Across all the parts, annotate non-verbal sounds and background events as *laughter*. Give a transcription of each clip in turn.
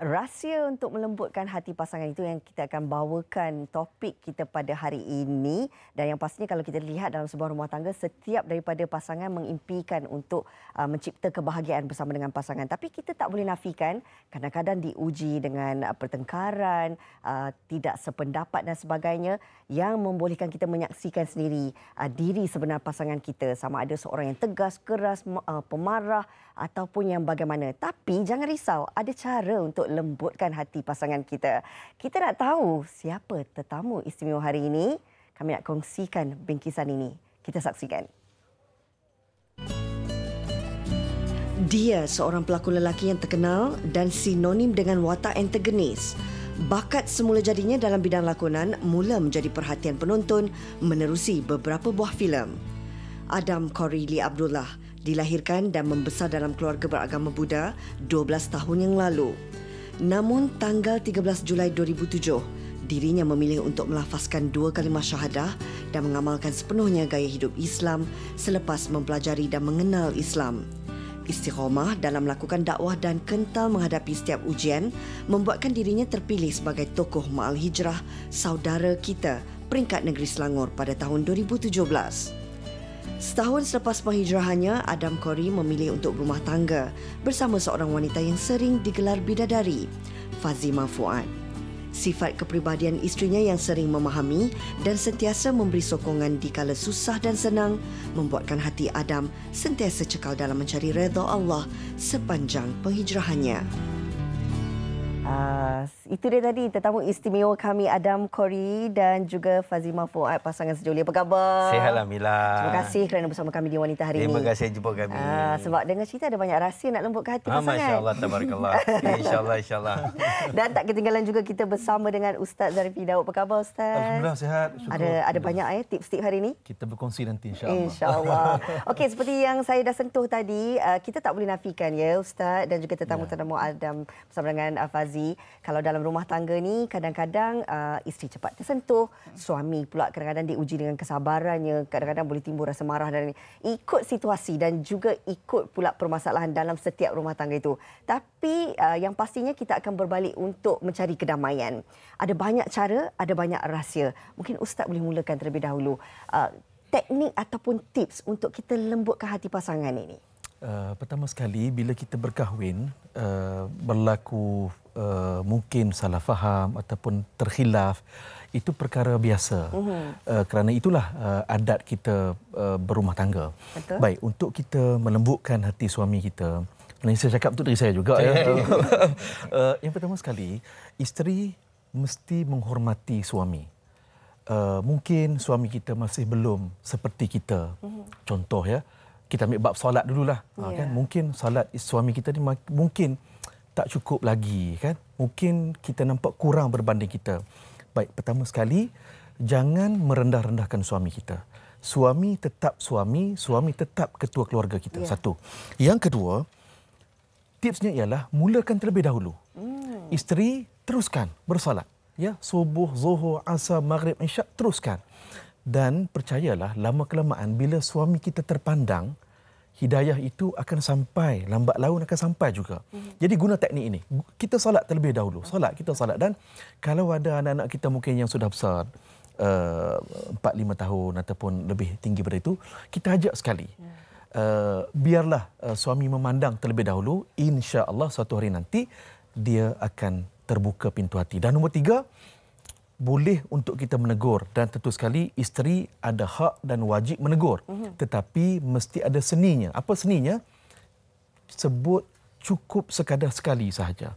rahsia untuk melembutkan hati pasangan itu yang kita akan bawakan topik kita pada hari ini dan yang pastinya kalau kita lihat dalam sebuah rumah tangga setiap daripada pasangan mengimpikan untuk uh, mencipta kebahagiaan bersama dengan pasangan tapi kita tak boleh nafikan kadang-kadang diuji dengan uh, pertengkaran uh, tidak sependapat dan sebagainya yang membolehkan kita menyaksikan sendiri diri sebenar pasangan kita sama ada seorang yang tegas keras uh, pemarah ataupun yang bagaimana tapi jangan risau ada cara untuk lembutkan hati pasangan kita. Kita nak tahu siapa tetamu istimewa hari ini. Kami nak kongsikan bingkisan ini. Kita saksikan. Dia seorang pelakon lelaki yang terkenal dan sinonim dengan watak antagonis. Bakat semula jadinya dalam bidang lakonan mula menjadi perhatian penonton menerusi beberapa buah filem. Adam Korili Abdullah dilahirkan dan membesar dalam keluarga beragama Buddha 12 tahun yang lalu. Namun tanggal 13 Julai 2007, dirinya memilih untuk melafazkan dua kalimah syahadah dan mengamalkan sepenuhnya gaya hidup Islam selepas mempelajari dan mengenal Islam. Istiqomah dalam melakukan dakwah dan kental menghadapi setiap ujian membuatkan dirinya terpilih sebagai tokoh Ma'al Hijrah saudara kita peringkat negeri Selangor pada tahun 2017. Setahun selepas penghijrahannya, Adam Corey memilih untuk berumah tangga bersama seorang wanita yang sering digelar bidadari, Fazima Fuad. Sifat kepribadian istrinya yang sering memahami dan sentiasa memberi sokongan di kala susah dan senang membuatkan hati Adam sentiasa cekal dalam mencari redha Allah sepanjang penghijrahannya. Uh, itu dia tadi tetamu istimewa kami Adam Kori dan juga Fazima Fuad pasangan sejoli. Apa khabar? Sihat alhamdulillah. Terima kasih kerana bersama kami di Wanita hari ini. Terima kasih jumpa kami. Aa, ah, sebab dengan cerita ada banyak rahsia nak lembutkan hati ah, pasangan. Masya-Allah tabarakallah. *laughs* Insya-Allah insya-Allah. Dan tak ketinggalan juga kita bersama dengan Ustaz Zarifi Daud. Apa khabar Ustaz? Alhamdulillah sihat. Syukur. Ada ada banyak eh tips-tips hari ini. Kita berkongsi nanti insya-Allah. Insya-Allah. *laughs* Okey seperti yang saya dah sentuh tadi, ah, kita tak boleh nafikan ya Ustaz dan juga tetamu-tetamu Adam bersama dengan ah, Fazi kalau dalam dalam rumah tangga ni kadang-kadang uh, isteri cepat tersentuh, suami pula kadang-kadang diuji dengan kesabarannya, kadang-kadang boleh timbul rasa marah dan ikut situasi dan juga ikut pula permasalahan dalam setiap rumah tangga itu. Tapi uh, yang pastinya kita akan berbalik untuk mencari kedamaian. Ada banyak cara, ada banyak rahsia. Mungkin ustaz boleh mulakan terlebih dahulu uh, teknik ataupun tips untuk kita lembutkan hati pasangan ini. Uh, pertama sekali bila kita berkahwin uh, berlaku Eh, mungkin salah faham ataupun terhilaf itu perkara biasa mm-hmm. uh, kerana itulah uh, adat kita uh, berumah tangga. Betul. Baik untuk kita melembutkan hati suami kita. Dan saya cakap tu dari saya juga ya. uh, *laughs* yang pertama sekali isteri mesti menghormati suami. Uh, mungkin suami kita masih belum seperti kita. Mm-hmm. Contoh ya kita ambil bab solat dululah yeah. Ha, kan ya. mungkin solat suami kita ni mungkin tak cukup lagi kan mungkin kita nampak kurang berbanding kita baik pertama sekali jangan merendah-rendahkan suami kita suami tetap suami suami tetap ketua keluarga kita ya. satu yang kedua tipsnya ialah mulakan terlebih dahulu hmm. isteri teruskan bersolat ya subuh zuhur asar maghrib isyak teruskan dan percayalah lama kelamaan bila suami kita terpandang hidayah itu akan sampai lambat laun akan sampai juga. Jadi guna teknik ini. Kita solat terlebih dahulu. Solat kita solat dan kalau ada anak-anak kita mungkin yang sudah besar eh, empat uh, lima tahun ataupun lebih tinggi daripada itu kita ajak sekali uh, biarlah uh, suami memandang terlebih dahulu insya Allah suatu hari nanti dia akan terbuka pintu hati dan nombor tiga boleh untuk kita menegur dan tentu sekali isteri ada hak dan wajib menegur mm-hmm. tetapi mesti ada seninya apa seninya sebut cukup sekadar sekali sahaja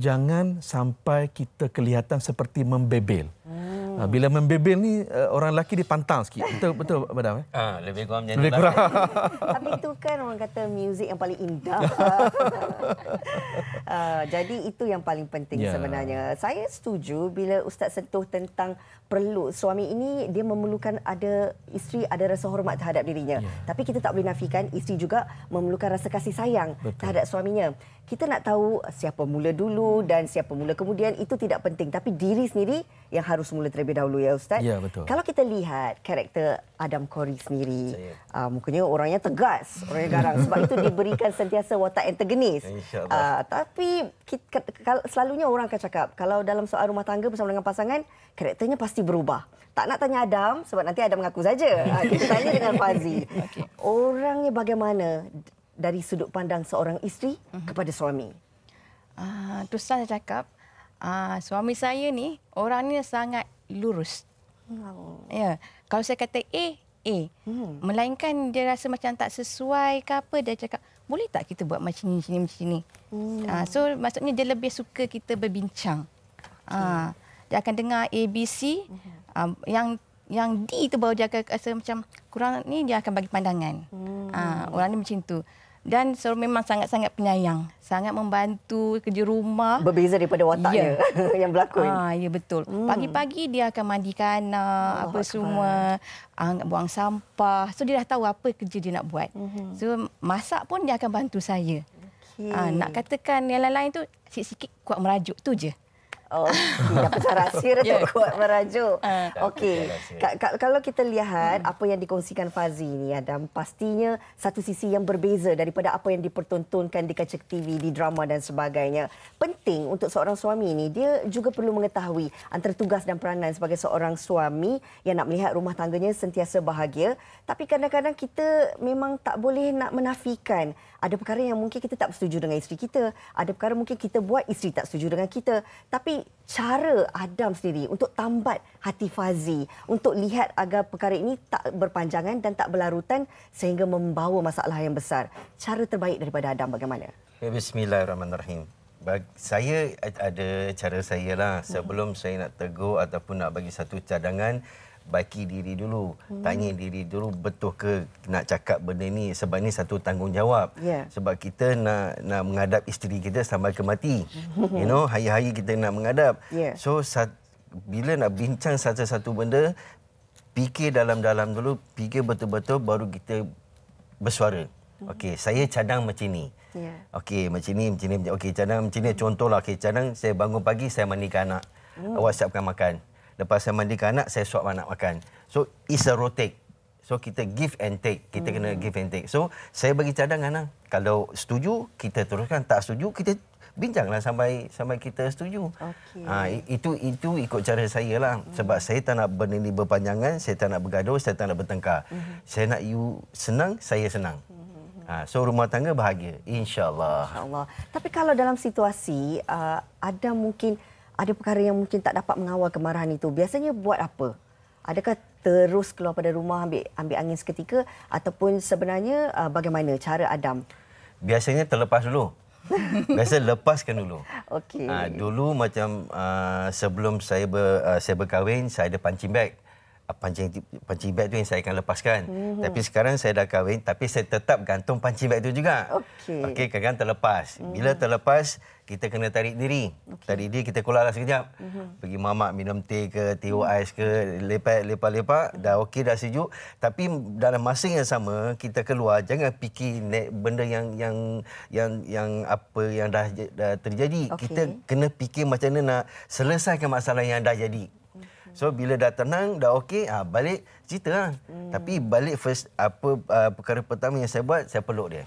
jangan sampai kita kelihatan seperti membebel mm. Hmm. Bila membebel ni eh, orang lelaki dipantang sikit. Betul betul madam eh? Ah, lebih kurang macam lebih lah. kurang. *laughs* Tapi itu kan orang kata muzik yang paling indah. uh, *laughs* jadi itu yang paling penting yeah. sebenarnya. Saya setuju bila ustaz sentuh tentang perlu suami ini dia memerlukan ada isteri ada rasa hormat terhadap dirinya. Yeah. Tapi kita tak boleh nafikan isteri juga memerlukan rasa kasih sayang betul. terhadap suaminya kita nak tahu siapa mula dulu dan siapa mula kemudian itu tidak penting tapi diri sendiri yang harus mula terlebih dahulu ya ustaz. Ya betul. Kalau kita lihat karakter Adam Corey sendiri uh, mukanya orangnya tegas, orangnya garang sebab itu diberikan sentiasa watak antagonis. Ya, insya Uh, ah, tapi kita, selalunya orang akan cakap kalau dalam soal rumah tangga bersama dengan pasangan karakternya pasti berubah. Tak nak tanya Adam sebab nanti Adam mengaku saja. Uh, kita tanya dengan Fazi. *laughs* Orangnya bagaimana? dari sudut pandang seorang isteri mm-hmm. kepada suami? Uh, tu saya cakap, uh, suami saya ni orangnya sangat lurus. Oh. Ya, kalau saya kata eh eh, Hmm. Melainkan dia rasa macam tak sesuai ke apa, dia cakap, boleh tak kita buat macam ni, macam macam ni. Hmm. Uh, so, maksudnya dia lebih suka kita berbincang. Okay. Uh, dia akan dengar A, B, C. Uh, yang yang D tu baru dia akan rasa macam kurang ni, dia akan bagi pandangan. Hmm. Uh, orang ni macam tu dan so memang sangat-sangat penyayang sangat membantu kerja rumah berbeza daripada wataknya yeah. *laughs* yang berlakon ah ya betul hmm. pagi-pagi dia akan mandikan uh, oh, apa akbar. semua uh, buang sampah so dia dah tahu apa kerja dia nak buat hmm. so masak pun dia akan bantu saya okay. uh, ah, nak katakan yang lain-lain tu sikit-sikit kuat merajuk tu je Oh, okey, dapat rahsia dah tu kuat merajuk. Ah. Okey, k- kalau kita lihat hmm. apa yang dikongsikan Fazi ni Adam, pastinya satu sisi yang berbeza daripada apa yang dipertontonkan di kaca TV, di drama dan sebagainya. Penting untuk seorang suami ini dia juga perlu mengetahui antara tugas dan peranan sebagai seorang suami yang nak melihat rumah tangganya sentiasa bahagia. Tapi kadang-kadang kita memang tak boleh nak menafikan ada perkara yang mungkin kita tak setuju dengan isteri kita. Ada perkara mungkin kita buat isteri tak setuju dengan kita. Tapi cara Adam sendiri untuk tambat hati Fazi untuk lihat agar perkara ini tak berpanjangan dan tak berlarutan sehingga membawa masalah yang besar. Cara terbaik daripada Adam bagaimana? Ya, bismillahirrahmanirrahim. Saya ada cara saya lah sebelum saya nak tegur ataupun nak bagi satu cadangan baiki diri dulu hmm. tanya diri dulu betul ke nak cakap benda ni sebab ni satu tanggungjawab yeah. sebab kita nak nak menghadap isteri kita sampai ke mati *laughs* you know hari-hari kita nak menghadap yeah. so sat, bila nak bincang satu-satu benda fikir dalam-dalam dulu fikir betul-betul baru kita bersuara hmm. Okey, saya cadang macam ni. Ya. Yeah. Okey, macam ni, macam ni. Okey, cadang macam ni contohlah. Okey, cadang saya bangun pagi saya mandikan anak. Mm. WhatsAppkan makan. Lepas saya mandikan anak, saya suap anak makan. So, it's a rotate. So, kita give and take. Kita hmm. kena give and take. So, saya bagi cadangan lah. Kalau setuju, kita teruskan. Tak setuju, kita bincanglah sampai sampai kita setuju. Okay. Ha, ah, itu itu ikut cara saya lah. Hmm. Sebab saya tak nak benda berpanjangan, saya tak nak bergaduh, saya tak nak bertengkar. Hmm. Saya nak you senang, saya senang. Ha, so, rumah tangga bahagia. InsyaAllah. Insya Tapi kalau dalam situasi, uh, ada mungkin ada perkara yang mungkin tak dapat mengawal kemarahan itu, biasanya buat apa? Adakah terus keluar pada rumah ambil ambil angin seketika ataupun sebenarnya uh, bagaimana cara Adam? Biasanya terlepas dulu. *laughs* Biasa lepaskan dulu. Okey. Uh, dulu macam uh, sebelum saya ber, uh, saya berkahwin, saya ada punching bag. Ah, pancing pancing beg tu yang saya akan lepaskan. Mm-hmm. Tapi sekarang saya dah kahwin tapi saya tetap gantung pancing beg tu juga. Okey. Okey, kadang terlepas. Mm-hmm. Bila terlepas, kita kena tarik diri. Okay. Tarik diri kita kulaklah sekejap. Mm-hmm. Pergi mamak minum teh ke, teh mm-hmm. ais ke, lepak-lepak-lepak, mhm. dah okey dah sejuk. Tapi dalam masa yang sama kita keluar jangan fikir benda yang yang yang yang apa yang dah, dah terjadi. Okay. Kita kena fikir macam mana nak selesaikan masalah yang dah jadi. So bila dah tenang, dah okey, ha, balik cerita lah. Hmm. Tapi balik first apa uh, perkara pertama yang saya buat, saya peluk dia.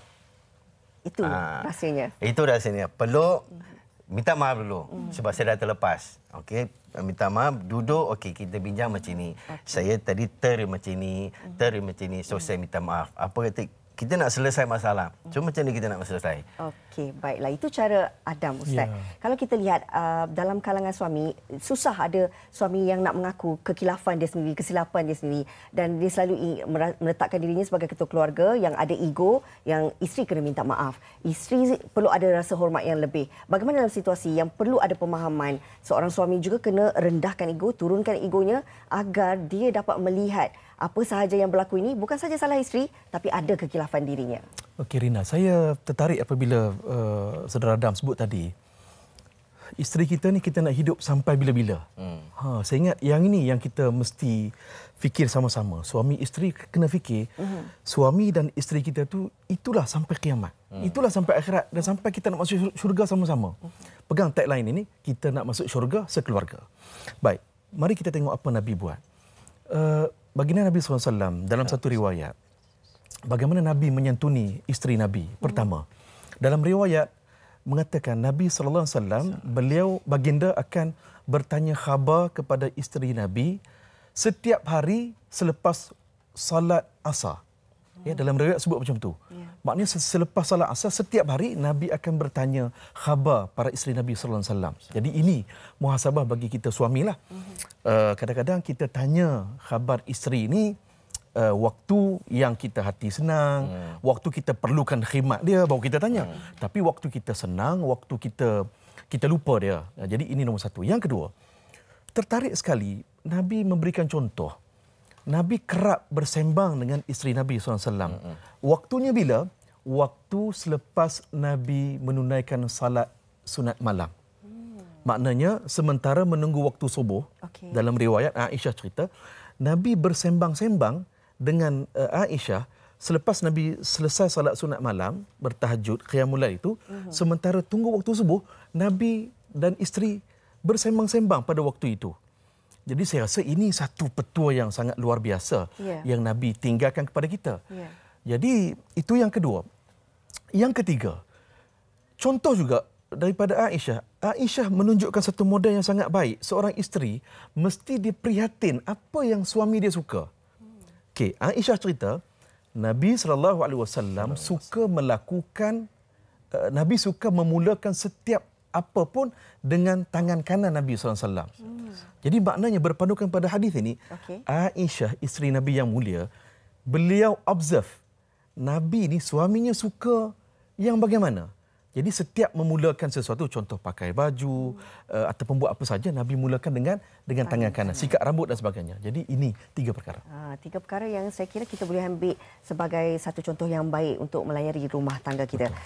Itu ha, ah. rasanya? Itu rasanya. Peluk, hmm. minta maaf dulu hmm. sebab saya dah terlepas. Okey, minta maaf, duduk, okey kita bincang macam ni. Okay. Saya tadi teri macam ni, hmm. teri macam ni. So hmm. saya minta maaf. Apa kata kita nak selesai masalah. Cuma macam ni kita nak selesai. Okey, baiklah. Itu cara Adam Ustaz. Yeah. Kalau kita lihat uh, dalam kalangan suami, susah ada suami yang nak mengaku kekilafan dia sendiri, kesilapan dia sendiri. Dan dia selalu meletakkan dirinya sebagai ketua keluarga yang ada ego, yang isteri kena minta maaf. Isteri perlu ada rasa hormat yang lebih. Bagaimana dalam situasi yang perlu ada pemahaman, seorang suami juga kena rendahkan ego, turunkan egonya agar dia dapat melihat apa sahaja yang berlaku ini bukan saja salah isteri tapi ada kekilafan dirinya. Okey Rina, saya tertarik apabila uh, saudara Adam sebut tadi. Isteri kita ni kita nak hidup sampai bila-bila. Hmm. Ha, saya ingat yang ini yang kita mesti fikir sama-sama. Suami isteri kena fikir hmm. suami dan isteri kita tu itulah sampai kiamat. Hmm. Itulah sampai akhirat dan sampai kita nak masuk syurga sama-sama. Hmm. Pegang tagline ini, kita nak masuk syurga sekeluarga. Baik, mari kita tengok apa Nabi buat. Uh, baginda Nabi SAW dalam ya. satu riwayat bagaimana Nabi menyantuni isteri Nabi hmm. pertama dalam riwayat mengatakan Nabi SAW beliau baginda akan bertanya khabar kepada isteri Nabi setiap hari selepas salat asar Ya, dalam riwayat sebut macam tu. Ya. Maknanya selepas salat asar setiap hari Nabi akan bertanya khabar para isteri Nabi sallallahu alaihi wasallam. Jadi ini muhasabah bagi kita suamilah. Uh-huh. Uh, kadang-kadang kita tanya khabar isteri ni uh, waktu yang kita hati senang, hmm. waktu kita perlukan khidmat dia baru kita tanya. Hmm. Tapi waktu kita senang, waktu kita kita lupa dia. Jadi ini nombor satu. Yang kedua, tertarik sekali Nabi memberikan contoh Nabi kerap bersembang dengan isteri Nabi SAW. Mm-hmm. Waktunya bila? Waktu selepas Nabi menunaikan salat sunat malam. Mm. Maknanya sementara menunggu waktu subuh, okay. dalam riwayat Aisyah cerita, Nabi bersembang-sembang dengan uh, Aisyah selepas Nabi selesai salat sunat malam, bertahajud, qiyamulail itu, mm-hmm. sementara tunggu waktu subuh, Nabi dan isteri bersembang-sembang pada waktu itu. Jadi saya rasa ini satu petua yang sangat luar biasa yeah. yang Nabi tinggalkan kepada kita. Yeah. Jadi itu yang kedua. Yang ketiga, contoh juga daripada Aisyah. Aisyah menunjukkan satu model yang sangat baik. Seorang isteri mesti diprihatin apa yang suami dia suka. Okay, Aisyah cerita Nabi saw suka melakukan eh, Nabi suka memulakan setiap apa pun dengan tangan kanan Nabi SAW. Hmm. Jadi maknanya berpandukan pada hadis ini, okay. Aisyah, isteri Nabi yang mulia, beliau observe Nabi ni suaminya suka yang bagaimana? Jadi setiap memulakan sesuatu, contoh pakai baju hmm. Eh, atau pembuat apa saja, Nabi mulakan dengan dengan tangan kanan, hmm. sikat rambut dan sebagainya. Jadi ini tiga perkara. Ha, tiga perkara yang saya kira kita boleh ambil sebagai satu contoh yang baik untuk melayari rumah tangga kita. Betul.